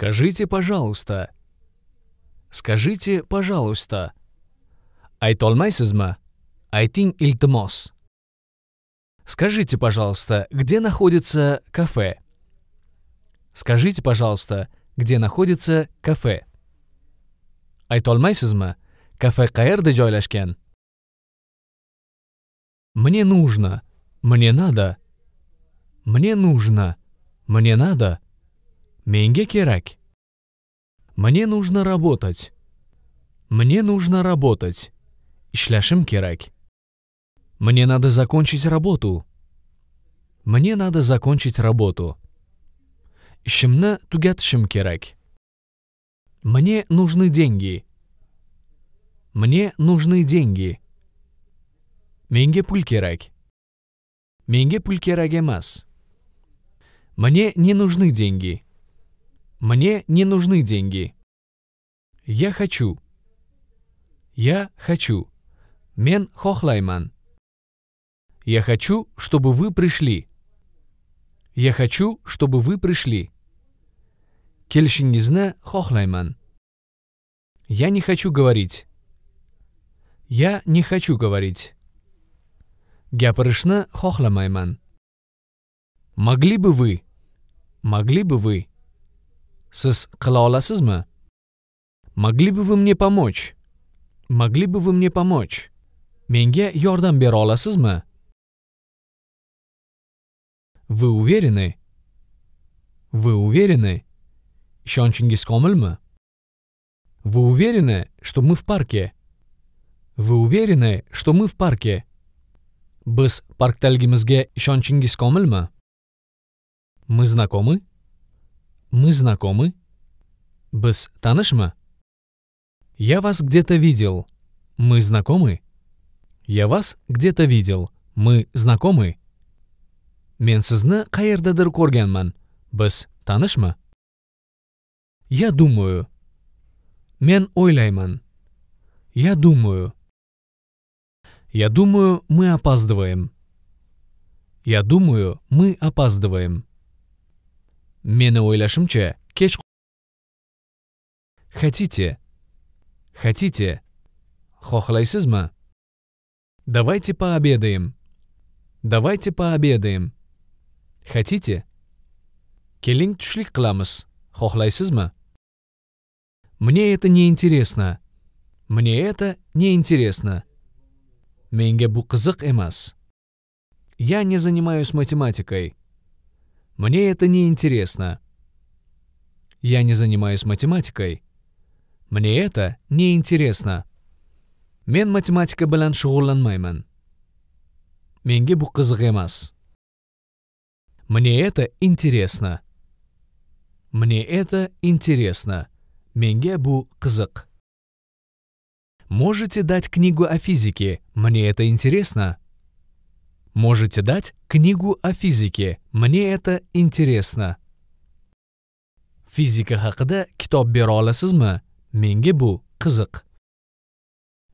Скажите, пожалуйста. Скажите, пожалуйста. Айтолмайсизма. Айтинь ильтмос. Скажите, пожалуйста, где находится кафе? Скажите, пожалуйста, где находится кафе? Айтолмайсизма. Кафе каэрда джойлашкен. Мне нужно. Мне надо. Мне нужно. Мне надо. Menga керак. Мне нужно работать. Мне нужно работать. Ishlashim керак. Мне надо закончить работу. Мне надо закончить работу. Ishimni tugatishim керак. Мне нужны деньги. Мне нужны деньги. Менге пуль керак. Менге пуль керек Мне не нужны деньги. Мне не нужны деньги. Я хочу. Я хочу. Мен хохлайман. Я хочу, чтобы вы пришли. Я хочу, чтобы вы пришли. Келишингизне хохлайман. Я не хочу говорить. Я не хочу говорить. Гяпарышна хохламайман. Могли бы вы. Могли бы вы. Siz qila olasizmi? Могли бы вы мне помочь? Могли бы вы мне помочь? Menga yordam bera olasizmi? Вы уверены? Вы уверены? Ishonchingiz komilmi? Вы уверены, что мы в парке? Вы уверены, что мы в парке? Biz parkdaligimizga ishonchingiz komilmi? Мы знакомы? Мы знакомы? без танышма? Я вас где-то видел. Мы знакомы? Я вас где-то видел. Мы знакомы? Мен сізні қайердадыр көргенмін. Біз танышма? Я думаю. Мен ойлайман. Я думаю. Я думаю, мы опаздываем. Я думаю, мы опаздываем meni o'ylashimcha kech хотите хотите xohlaysizmi давайте пообедаем давайте пообедаем хотите keling tushlik qilamiz xohlaysizmi мне это не интересно мне это не интересно menga bu qiziq emas я не занимаюсь математикой мне это не интересно. Я не занимаюсь математикой. Мне это не интересно. Мен математика bilan shug'ullanmayman. Menga бу qiziq emas. Мне это интересно. Мне это интересно. Менге бу кызык. Можете дать книгу о физике? Мне это интересно. Можете дать книгу о физике. Мне это интересно. Физика хакыда китоб бера оlasызмы? Менге бу кызык.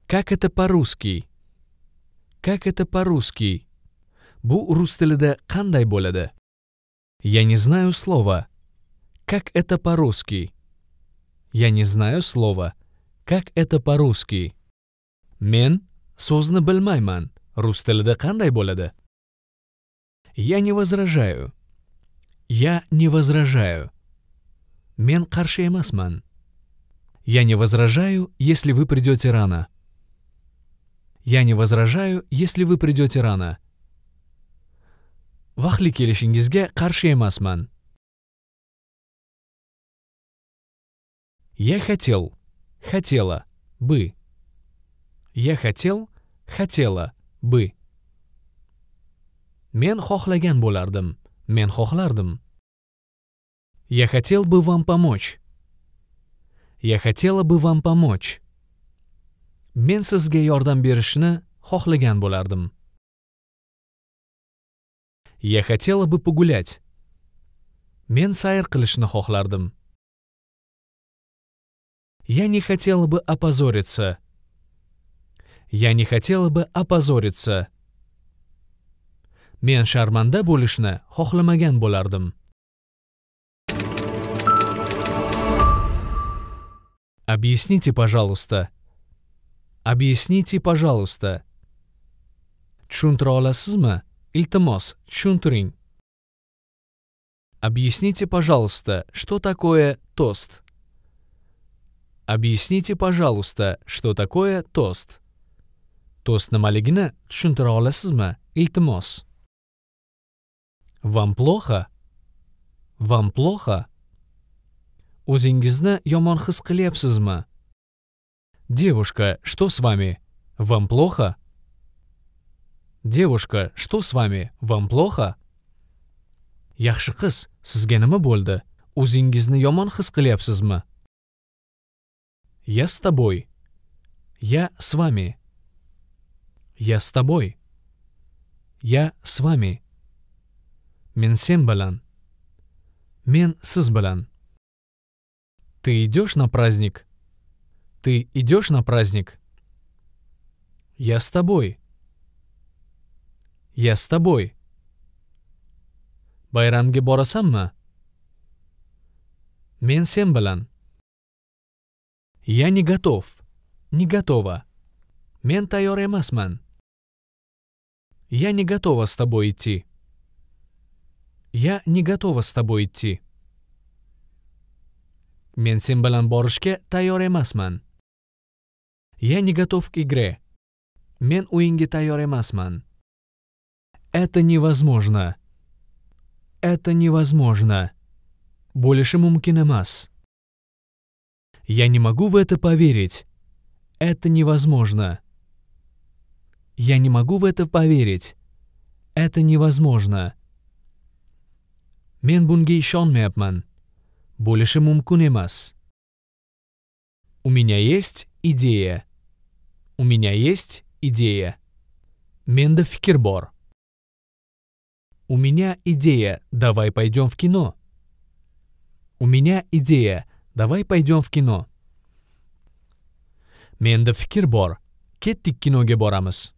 Как это по-русски? Как это по-русски? Бу рус тилида кандай болады? Я не знаю слова. Как это по-русски? Я не знаю слова. Как это по-русски? Мен созны bilmayman. Rus tilida qanday Я не возражаю. Я не возражаю. Мен qarshi emasman. Я не возражаю, если вы придете рано. Я не возражаю, если вы придете рано. Вахли келишингизге карши эмасман. Я хотел, хотела, бы. Я хотел, хотела, b men xohlagan bo'lardim men xohlardim я хотел бы вам помочь я хотела бы вам помочь men sizga yordam berishni xohlagan bo'lardim я хотела бы погулять men sayr qilishni xohlardim я не хотела бы опозориться я не хотела бы опозориться. Men sharmanda bo'lishni xohlamagan bo'lardim. Объясните, пожалуйста. Объясните, пожалуйста. Tushuntira olasizmi? Iltimos, tushuntiring. Объясните, пожалуйста, что такое тост? Объясните, пожалуйста, что такое тост? to'st nimaligini tushuntira olasizmi iltimos вам плохо вам плохо o'zingizni yomon his qilyapsizmi девушка что с вами вам плохо девушка что с вами вам плохо yaxshi qiz sizga nima bo'ldi o'zingizni yomon his qilyapsizmi я с тобой я с вами «Я с тобой». «Я с вами». «Мен сен белән». «Мен сез белән». «Ты идешь на праздник?» «Ты идешь на праздник?» «Я с тобой». «Я с тобой». «Байрамге борасамма?» «Мен сен белән». «Я не готов». «Не готова». «Мен тайор эмасман». Я не готова с тобой идти. Я не готова с тобой идти. Men sen bilan borishga tayyor Я не готов к игре. Мен уинги tayyor emasman. Это невозможно. Это невозможно. Больше мумкин эмас. Я не могу в это поверить. Это невозможно. Я не могу в это поверить. Это невозможно. Мен бунги бунге ишонмяпман. Больше мумкун эмас. У меня есть идея. У меня есть идея. Менда фикербор. У меня идея. Давай пойдем в кино. У меня идея. Давай пойдем в кино. Менда фикербор. Кеттик киноге борамыз.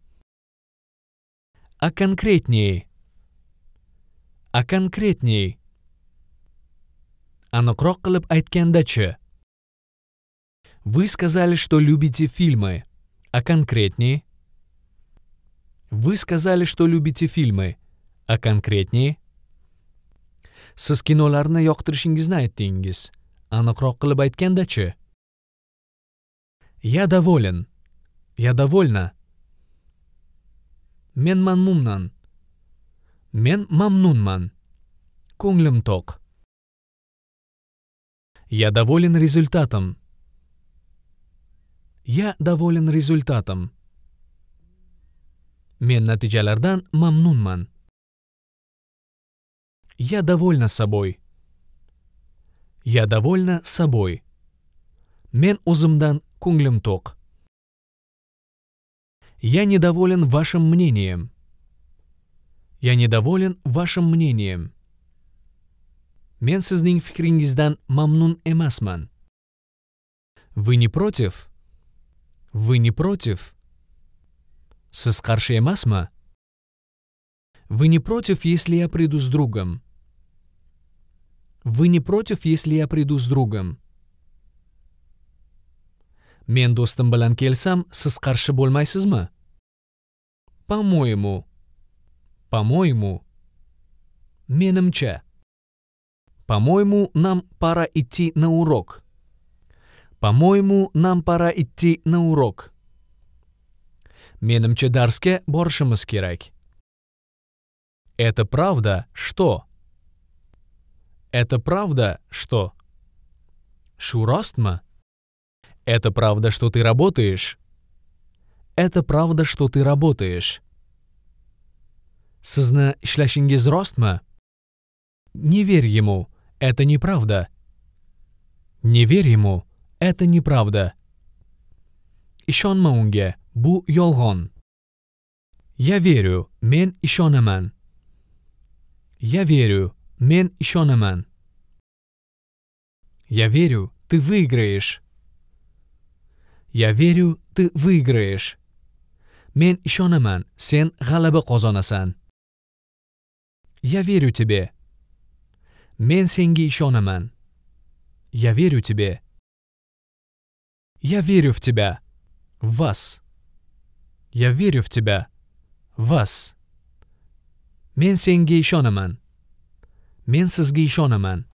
А конкретнее. А конкретней. Aniqroq qilib aytgandachi. Вы сказали, что любите фильмы. А конкретнее. Вы сказали, что любите фильмы. А конкретней? Siz kinolarni yoqtirishingizni aytdingiz. Aniqroq qilib aytgandachi. Я доволен. Я довольна. Мен мамнунман. Мен мамнунман. Көңілім тоқ. Я доволен результатом. Я доволен результатом. Мен нәтижәләрдән мамнунман. Я довольна собой. Я довольна собой. Мен узымдан күңлем тоқ. Я недоволен вашим мнением. Я недоволен вашим мнением. Men sizning fikringizdan mamnun emasman. Вы не против? Вы не против? Siz qarshi Вы не против, если я приду с другом? Вы не против, если я приду с другом? men do'stim bilan kelsam siz qarshi bo'lmaysizmi по-моему по-моему menimcha по-моему нам пора идти на урок по-моему нам пора идти на урок menimcha darsga borishimiz kerak это правда что это правда что shu ма? Это правда, что ты работаешь? Это правда, что ты работаешь. Сызны işlәшиңгез ростмы? Не верь ему, это неправда. Не верь ему, это неправда. Ишонма маунге бу йолгон. Я верю, мен ишонаман. Я верю, мен ишонаман. Я верю, ты выиграешь. Я верю, ты выиграешь. Men ishonaman, sen g'alaba qozonasan. Я верю тебе. Men senga ishonaman. Я верю тебе. Я верю в тебя. В вас. Я верю в тебя. В вас. Men senga ishonaman. Men sizga ishonaman.